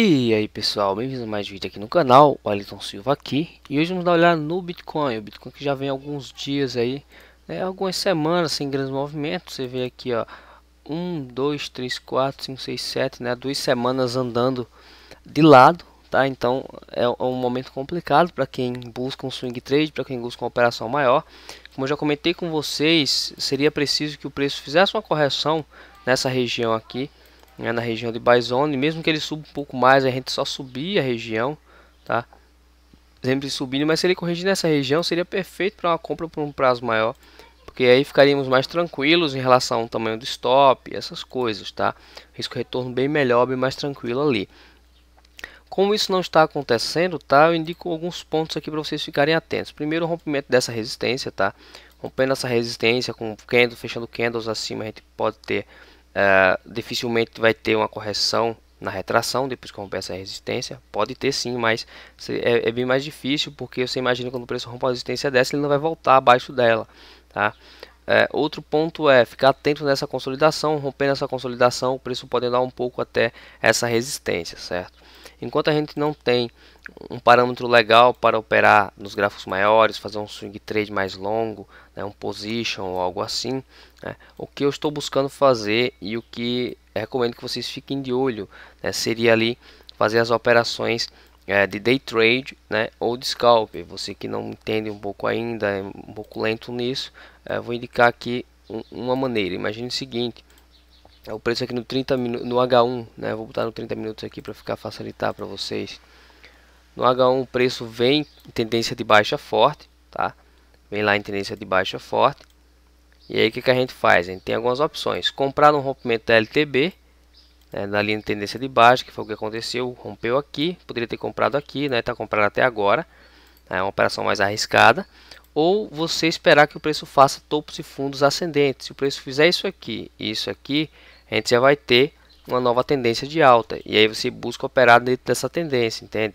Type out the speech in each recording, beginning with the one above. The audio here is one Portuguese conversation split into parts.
E aí pessoal, bem-vindos a mais um vídeo aqui no canal, Wellington Silva aqui E hoje vamos dar uma olhada no Bitcoin, o Bitcoin que já vem alguns dias aí, né, algumas semanas sem grandes movimentos Você vê aqui ó, 1, 2, 3, 4, 5, 6, 7, né, duas semanas andando de lado tá? Então é, é um momento complicado para quem busca um swing trade, para quem busca uma operação maior Como eu já comentei com vocês, seria preciso que o preço fizesse uma correção nessa região aqui né, na região de Bison, mesmo que ele suba um pouco mais, a gente só subir a região, tá? Sempre subindo, mas se ele corrigir nessa região, seria perfeito para uma compra por um prazo maior, porque aí ficaríamos mais tranquilos em relação ao tamanho do stop, essas coisas, tá? Risco retorno bem melhor, bem mais tranquilo ali. Como isso não está acontecendo, tá? Eu indico alguns pontos aqui para vocês ficarem atentos. Primeiro, o rompimento dessa resistência, tá? Rompendo essa resistência com candle, fechando candles acima, a gente pode ter Uh, dificilmente vai ter uma correção na retração depois que romper essa resistência. Pode ter sim, mas é, é, bem mais difícil porque você imagina quando o preço rompe a resistência dessa, ele não vai voltar abaixo dela. Tá? É, outro ponto é ficar atento nessa consolidação. Rompendo essa consolidação, o preço pode andar um pouco até essa resistência, certo? Enquanto a gente não tem um parâmetro legal para operar nos gráficos maiores, fazer um swing trade mais longo, né, um position ou algo assim. Né. O que eu estou buscando fazer e o que recomendo que vocês fiquem de olho né, seria ali fazer as operações é, de day trade né, ou de scalp. Você que não entende um pouco ainda, é um pouco lento nisso, é, vou indicar aqui um, uma maneira. Imagine o seguinte: é o preço aqui no 30 no H1, né, vou botar no 30 minutos aqui para ficar facilitar para vocês. No H1 o preço vem em tendência de baixa forte, tá? Vem lá em tendência de baixa forte. E aí o que, que a gente faz? A gente tem algumas opções. Comprar no rompimento da LTB, né, na linha de tendência de baixa, que foi o que aconteceu, rompeu aqui, poderia ter comprado aqui, né, está comprado até agora, é uma operação mais arriscada, ou você esperar que o preço faça topos e fundos ascendentes, se o preço fizer isso aqui e isso aqui, a gente já vai ter uma nova tendência de alta, e aí você busca operar dentro dessa tendência, entende?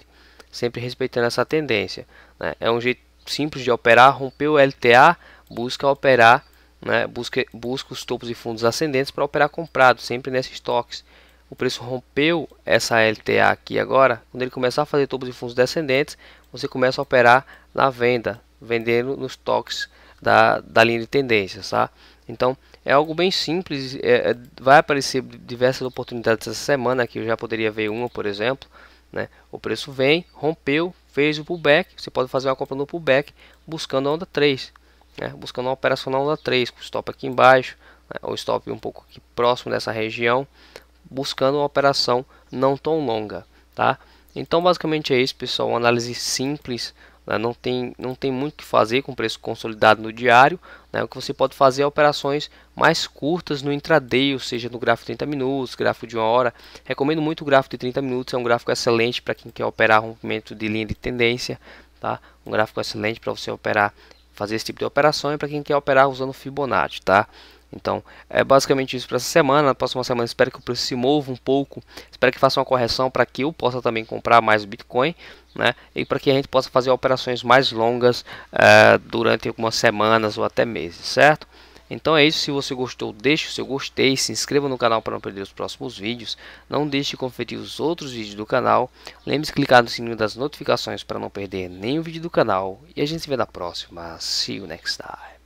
sempre respeitando essa tendência. Né? É um jeito simples de operar, rompeu o LTA, busca operar, né? busca, busca os topos e fundos ascendentes para operar comprado, sempre nesses toques. O preço rompeu essa LTA aqui agora, quando ele começar a fazer topos e fundos descendentes, você começa a operar na venda, vendendo nos toques da, da linha de tendência tá? Então é algo bem simples, é, é vai aparecer diversas oportunidades essa semana, aqui eu já poderia ver uma, por exemplo, né? O preço vem, rompeu, fez o pullback. Você pode fazer uma compra no pullback buscando a onda 3, né? buscando uma operação na onda 3, com stop aqui embaixo, né? ou stop um pouco próximo dessa região, buscando uma operação não tão longa. Tá? Então, basicamente é isso, pessoal. Uma análise simples né? Não, tem, não tem muito o que fazer com preço consolidado no diário. Né? O que você pode fazer é operações mais curtas no intraday, ou seja, no gráfico de 30 minutos, gráfico de uma hora. Recomendo muito o gráfico de 30 minutos, é um gráfico excelente para quem quer operar rompimento de linha de tendência. Tá? Um gráfico excelente para você operar fazer esse tipo de operação e para quem quer operar usando Fibonacci, tá? Então, é basicamente isso para essa semana. Na próxima semana, espero que o preço se mova um pouco. Espero que faça uma correção para que eu possa também comprar mais Bitcoin, né? E para que a gente possa fazer operações mais longas uh, durante algumas semanas ou até meses, certo? Então é isso, se você gostou, deixe o seu gostei, se inscreva no canal para não perder os próximos vídeos, não deixe de conferir os outros vídeos do canal, lembre-se de clicar no sininho das notificações para não perder nenhum vídeo do canal, e a gente se vê na próxima, see you next time.